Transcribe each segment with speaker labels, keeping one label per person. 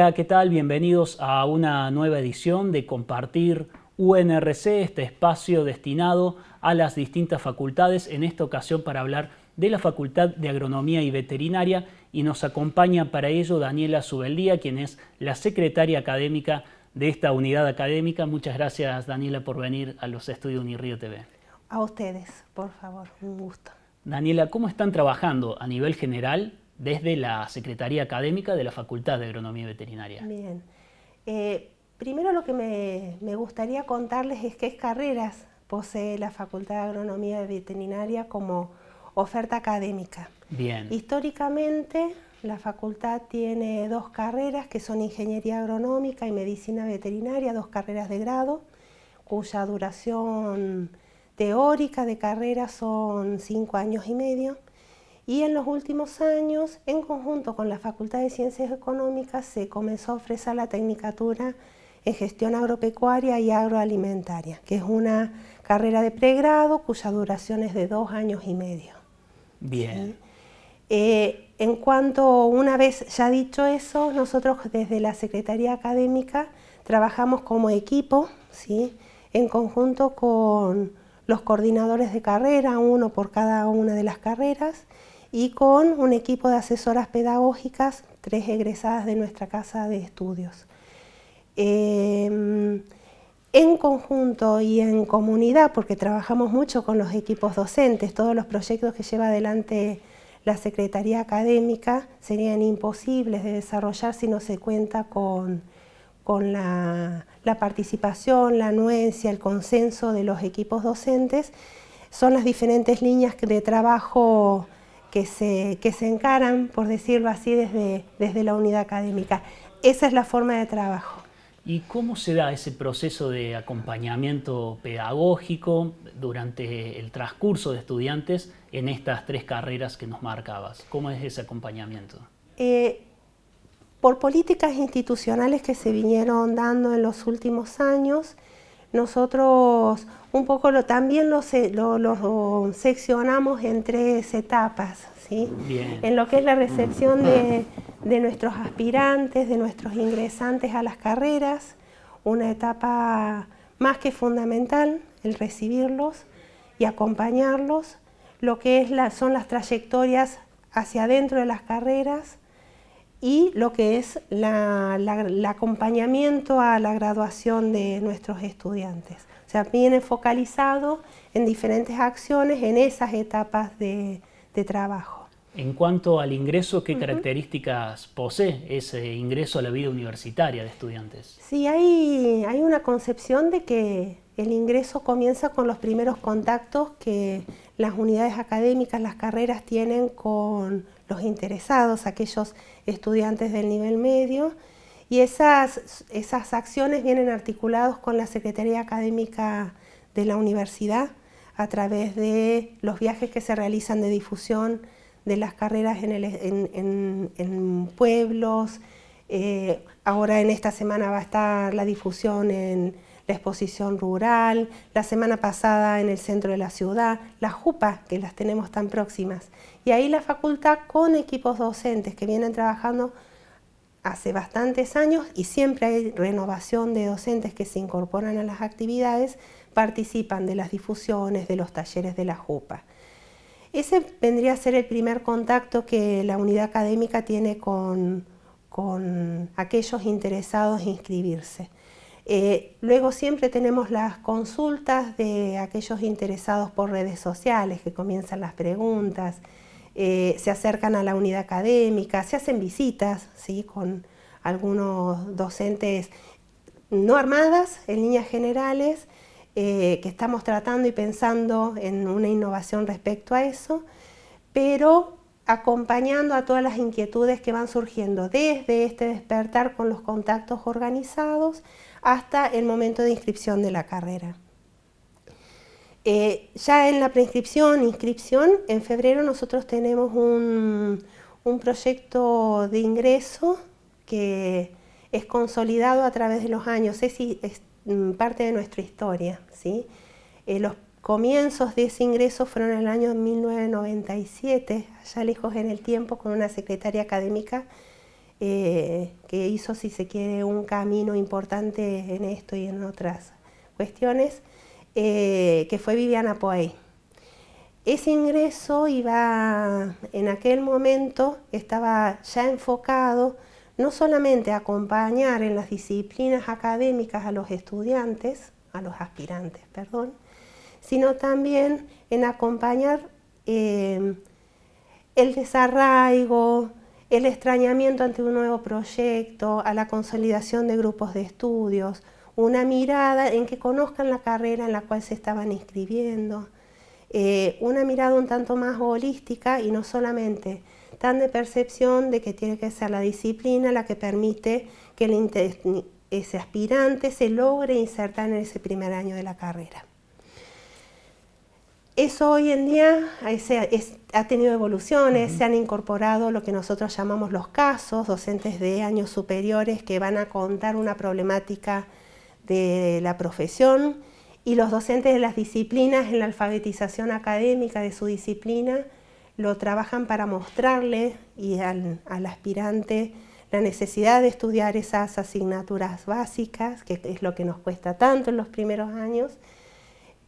Speaker 1: Hola, ¿qué tal? Bienvenidos a una nueva edición de Compartir UNRC, este espacio destinado a las distintas facultades, en esta ocasión para hablar de la Facultad de Agronomía y Veterinaria y nos acompaña para ello Daniela Subeldía, quien es la secretaria académica de esta unidad académica. Muchas gracias Daniela por venir a los estudios Unirío TV.
Speaker 2: A ustedes, por favor, un gusto.
Speaker 1: Daniela, ¿cómo están trabajando a nivel general desde la Secretaría Académica de la Facultad de Agronomía Veterinaria.
Speaker 2: Bien. Eh, primero lo que me, me, gustaría contarles es qué carreras posee la Facultad de Agronomía Veterinaria como oferta académica. Bien. Históricamente la facultad tiene dos carreras que son Ingeniería Agronómica y Medicina Veterinaria, dos carreras de grado, cuya duración teórica de carrera son cinco años y medio y en los últimos años, en conjunto con la Facultad de Ciencias Económicas, se comenzó a ofrecer la tecnicatura en gestión agropecuaria y agroalimentaria, que es una carrera de pregrado cuya duración es de dos años y medio. Bien. Eh, en cuanto, una vez ya dicho eso, nosotros desde la Secretaría Académica trabajamos como equipo, ¿sí? en conjunto con los coordinadores de carrera, uno por cada una de las carreras, y con un equipo de asesoras pedagógicas, tres egresadas de nuestra casa de estudios. Em, en conjunto y en comunidad, porque trabajamos mucho con los equipos docentes, todos los proyectos que lleva adelante la Secretaría Académica serían imposibles de desarrollar si no se cuenta con, la, la participación, la anuencia, el consenso de los equipos docentes. Son las diferentes líneas de trabajo que se, encaran, por decirlo así, desde, la unidad académica. Esa es la forma de trabajo.
Speaker 1: ¿Y cómo se da ese proceso de acompañamiento pedagógico durante el transcurso de estudiantes en estas tres carreras que nos marcabas? ¿Cómo es ese acompañamiento?
Speaker 2: Eh, por políticas institucionales que se vinieron dando en los últimos años, nosotros un poco también lo, seccionamos en tres etapas, ¿sí? en lo que es la recepción de, nuestros aspirantes, de nuestros ingresantes a las carreras, una etapa más que fundamental, el recibirlos y acompañarlos, lo que es son las trayectorias hacia adentro de las carreras, y lo que es el acompañamiento a la graduación de nuestros estudiantes. O sea, viene focalizado en diferentes acciones en esas etapas de, trabajo.
Speaker 1: En cuanto al ingreso, ¿qué características posee ese ingreso a la vida universitaria de estudiantes?
Speaker 2: Sí, hay una concepción de que el ingreso comienza con los primeros contactos que las unidades académicas, las carreras tienen con, los interesados, aquellos estudiantes del nivel medio, y esas, esas acciones vienen articuladas con la Secretaría Académica de la Universidad a través de los viajes que se realizan de difusión de las carreras en, pueblos. Eh, ahora en esta semana va a estar la difusión en la exposición rural, la semana pasada en el centro de la ciudad, la JUPA, que las tenemos tan próximas. Y ahí la facultad con equipos docentes que vienen trabajando hace bastantes años y siempre hay renovación de docentes que se incorporan a las actividades, participan de las difusiones, de los talleres de la JUPA. Ese vendría a ser el primer contacto que la unidad académica tiene con, con aquellos interesados en inscribirse. Eh, luego siempre tenemos las consultas de aquellos interesados por redes sociales, que comienzan las preguntas, eh, se acercan a la unidad académica, se hacen visitas ¿sí? con algunos docentes no armadas en líneas generales, eh, que estamos tratando y pensando en una innovación respecto a eso, pero acompañando a todas las inquietudes que van surgiendo desde este despertar con los contactos organizados hasta el momento de inscripción de la carrera. Eh, ya en la preinscripción, inscripción, en febrero nosotros tenemos un, proyecto de ingreso que es consolidado a través de los años, es, mm, parte de nuestra historia. ¿sí? Eh, comienzos de ese ingreso fueron en el año 1997, allá lejos en el tiempo, con una secretaria académica eh, que hizo, si se quiere, un camino importante en esto y en otras cuestiones, eh, que fue Viviana Poey. Ese ingreso iba, en aquel momento, estaba ya enfocado no solamente a acompañar en las disciplinas académicas a los estudiantes, a los aspirantes, perdón, sino también en acompañar eh, el desarraigo, el extrañamiento ante un nuevo proyecto, a la consolidación de grupos de estudios, una mirada en que conozcan la carrera en la cual se estaban inscribiendo, eh, una mirada un tanto más holística y no solamente tan de percepción de que tiene que ser la disciplina la que permite que ese aspirante se logre insertar en ese primer año de la carrera. Eso hoy en día eh, ha tenido evoluciones, se han incorporado lo que nosotros llamamos los casos, docentes de años superiores que van a contar una problemática de la profesión y los docentes de las disciplinas en la alfabetización académica de su disciplina lo trabajan para mostrarle y al aspirante la necesidad de estudiar esas asignaturas básicas, que es lo que nos cuesta tanto en los primeros años,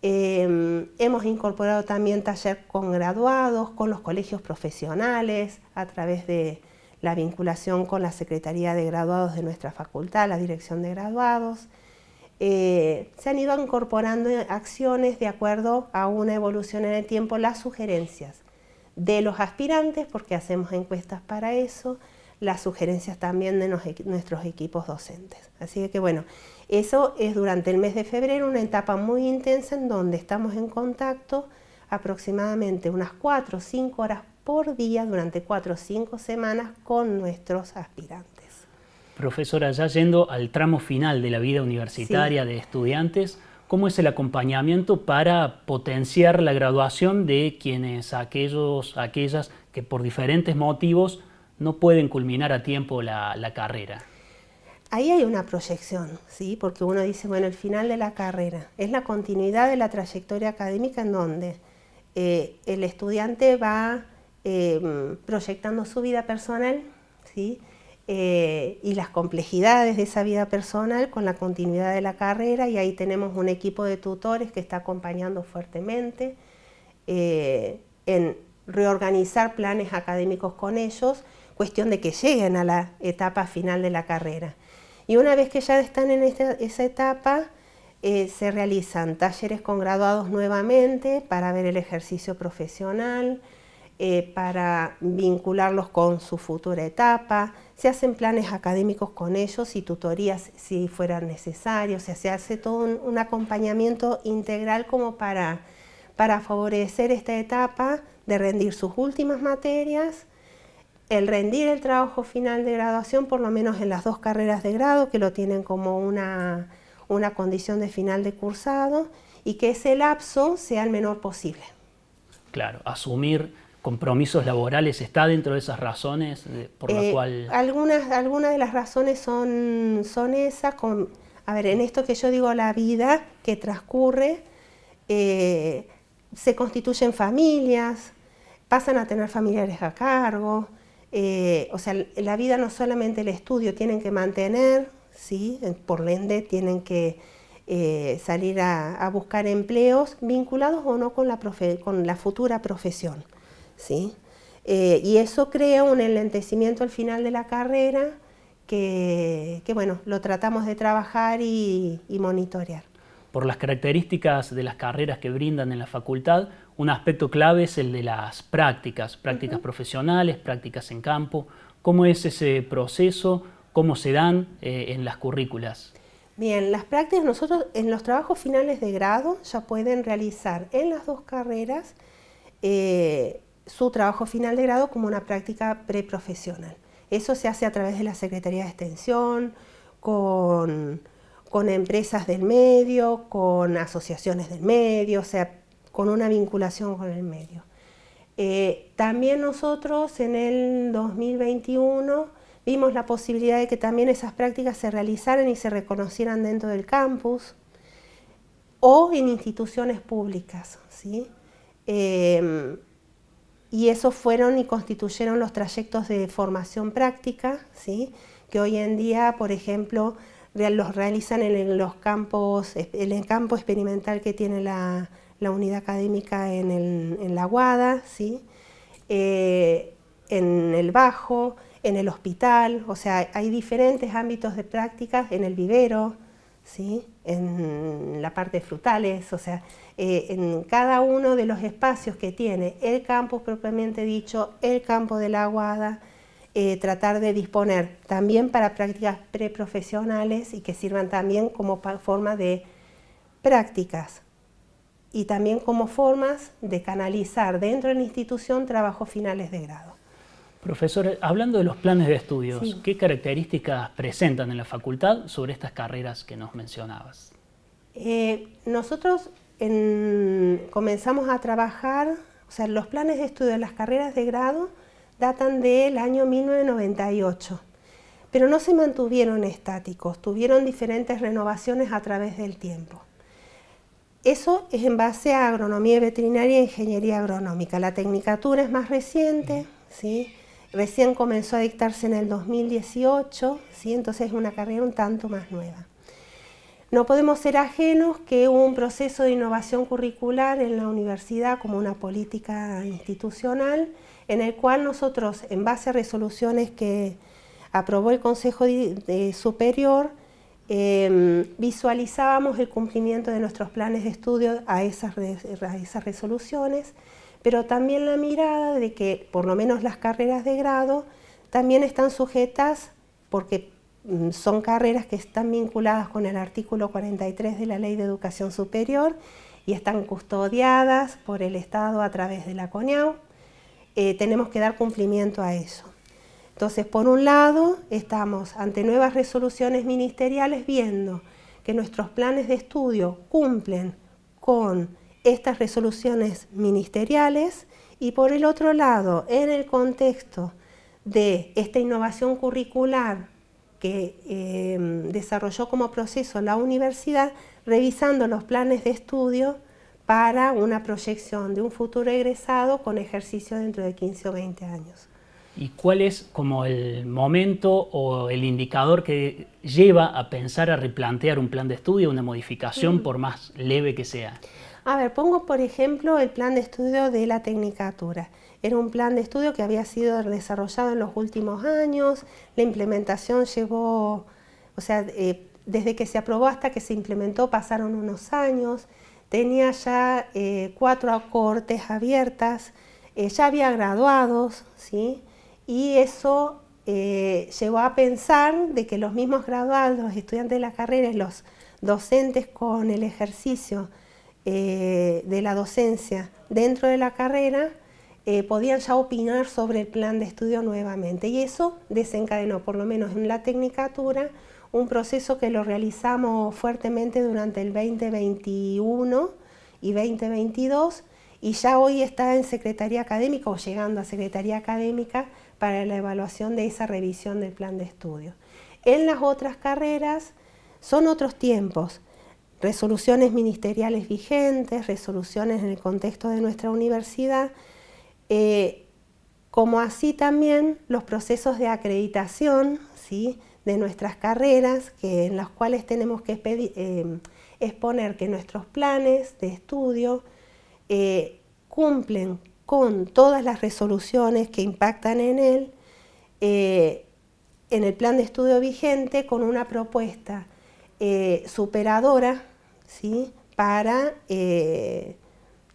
Speaker 2: Em, hemos incorporado también taller con graduados, con los colegios profesionales, a través de la vinculación con la Secretaría de Graduados de nuestra facultad, la Dirección de Graduados. Eh, se han ido incorporando acciones de acuerdo a una evolución en el tiempo, las sugerencias de los aspirantes, porque hacemos encuestas para eso, las sugerencias también de e, nuestros equipos docentes. Así que bueno, eso es durante el mes de febrero, una etapa muy intensa en donde estamos en contacto aproximadamente unas 4 o 5 horas por día durante 4 o 5 semanas con nuestros aspirantes.
Speaker 1: Profesora, ya yendo al tramo final de la vida universitaria de estudiantes, ¿cómo es el acompañamiento para potenciar la graduación de quienes, aquellos, aquellas que por diferentes motivos no pueden culminar a tiempo la carrera?
Speaker 2: ahí hay una proyección, porque uno dice, bueno, el final de la carrera es la continuidad de la trayectoria académica en donde eh, el estudiante va em, proyectando su vida personal eh, y las complejidades de esa vida personal con la continuidad de la carrera y ahí tenemos un equipo de tutores que está acompañando fuertemente eh, en reorganizar planes académicos con ellos, cuestión de que lleguen a la etapa final de la carrera. Y una vez que ya están en esa etapa, eh, se realizan talleres con graduados nuevamente para ver el ejercicio profesional, eh, para vincularlos con su futura etapa, se hacen planes académicos con ellos y tutorías si fueran necesarios, se hace todo un, acompañamiento integral como para favorecer esta etapa de rendir sus últimas materias el rendir el trabajo final de graduación, por lo menos en las dos carreras de grado, que lo tienen como una, una condición de final de cursado, y que ese lapso sea el menor posible.
Speaker 1: Claro, asumir compromisos laborales está dentro de esas razones eh, por las eh, cuales...
Speaker 2: Algunas, algunas de las razones son, son esas. Con, a ver, en esto que yo digo, la vida que transcurre, eh, se constituyen familias, pasan a tener familiares a cargo, eh, o sea, la vida no solamente el estudio, tienen que mantener, ¿sí? por ende tienen que eh, salir a, buscar empleos vinculados o no con la, con la futura profesión. Eh, y eso crea un enlentecimiento al final de la carrera que, bueno, lo tratamos de trabajar y monitorear.
Speaker 1: Por las características de las carreras que brindan en la facultad, un aspecto clave es el de las prácticas, prácticas profesionales, prácticas en campo. ¿Cómo es ese proceso? ¿Cómo se dan eh, en las currículas?
Speaker 2: Bien, las prácticas nosotros en los trabajos finales de grado ya pueden realizar en las dos carreras eh, su trabajo final de grado como una práctica preprofesional. Eso se hace a través de la Secretaría de Extensión, con, con empresas del medio, con asociaciones del medio, o sea, con una vinculación con el medio. Eh, también nosotros en el 2021 vimos la posibilidad de que también esas prácticas se realizaran y se reconocieran dentro del campus o en instituciones públicas. ¿sí? Em, y esos fueron y constituyeron los trayectos de formación práctica, ¿sí? que hoy en día, por ejemplo, los realizan en los campos, en el campo experimental que tiene la, la unidad académica en, el, la Guada, ¿sí? Eh, en el Bajo, en el hospital, o sea, hay diferentes ámbitos de prácticas, en el vivero, ¿sí? en la parte de frutales, o sea, eh, en cada uno de los espacios que tiene el campus propiamente dicho, el campo de la Guada, eh, tratar de disponer también para prácticas preprofesionales y que sirvan también como forma de prácticas y también como formas de canalizar dentro de la institución trabajos finales de grado.
Speaker 1: Profesor, hablando de los planes de estudios, ¿qué características presentan en la facultad sobre estas carreras que nos mencionabas?
Speaker 2: Eh, nosotros comenzamos a trabajar, o sea, los planes de estudio de las carreras de grado datan del año 1998, pero no se mantuvieron estáticos, tuvieron diferentes renovaciones a través del tiempo. Eso es en base a agronomía veterinaria e ingeniería agronómica. La tecnicatura es más reciente, ¿sí? recién comenzó a dictarse en el 2018, entonces es una carrera un tanto más nueva. No podemos ser ajenos que hubo un proceso de innovación curricular en la universidad como una política institucional, en el cual nosotros, en base a resoluciones que aprobó el Consejo Superior, Em, visualizábamos el cumplimiento de nuestros planes de estudio a esas, resoluciones, pero también la mirada de que por lo menos las carreras de grado también están sujetas, porque mm, son carreras que están vinculadas con el artículo 43 de la Ley de Educación Superior y están custodiadas por el Estado a través de la CONIAU, eh, tenemos que dar cumplimiento a eso. Entonces, por un lado, estamos ante nuevas resoluciones ministeriales viendo que nuestros planes de estudio cumplen con estas resoluciones ministeriales y por el otro lado, en el contexto de esta innovación curricular que em, desarrolló como proceso la universidad, revisando los planes de estudio para una proyección de un futuro egresado con ejercicio dentro de 15 o 20 años
Speaker 1: y cuál es como el momento o el indicador que lleva a pensar, a replantear un plan de estudio, una modificación, mm. por más leve que sea?
Speaker 2: A ver, pongo por ejemplo el plan de estudio de la tecnicatura. Era un plan de estudio que había sido desarrollado en los últimos años, la implementación llevó, o sea, eh, desde que se aprobó hasta que se implementó pasaron unos años, tenía ya eh, cuatro cortes abiertas, eh, ya había graduados, ¿sí? y eso eh, llevó a pensar de que los mismos graduados, los estudiantes de la carrera y los docentes con el ejercicio eh, de la docencia dentro de la carrera eh, podían ya opinar sobre el plan de estudio nuevamente y eso desencadenó, por lo menos en la tecnicatura, un proceso que lo realizamos fuertemente durante el 2021 y 2022 y ya hoy está en Secretaría Académica o llegando a Secretaría Académica para la evaluación de esa revisión del plan de estudio. En las otras carreras son otros tiempos, resoluciones ministeriales vigentes, resoluciones en el contexto de nuestra universidad, eh, como así también los procesos de acreditación ¿sí? de nuestras carreras, que, en las cuales tenemos que eh, exponer que nuestros planes de estudio eh, cumplen con todas las resoluciones que impactan en él, eh, en el plan de estudio vigente, con una propuesta eh, superadora ¿sí? para eh,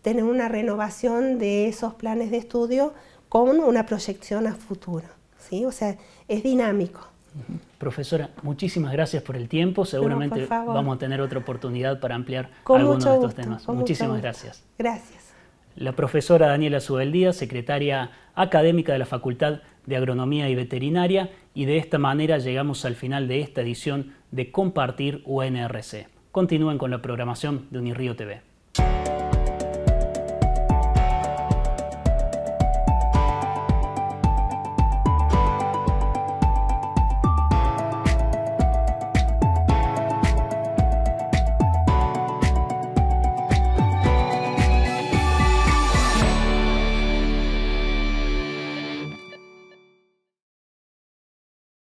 Speaker 2: tener una renovación de esos planes de estudio con una proyección a futuro. ¿sí? O sea, es
Speaker 1: dinámico. Profesora, muchísimas gracias por el tiempo. Seguramente vamos a tener otra oportunidad para ampliar algunos de estos temas. Muchísimas gracias. Gracias la profesora Daniela Subeldía, secretaria académica de la Facultad de Agronomía y Veterinaria, y de esta manera llegamos al final de esta edición de Compartir UNRC. Continúen con la programación de Unirío TV.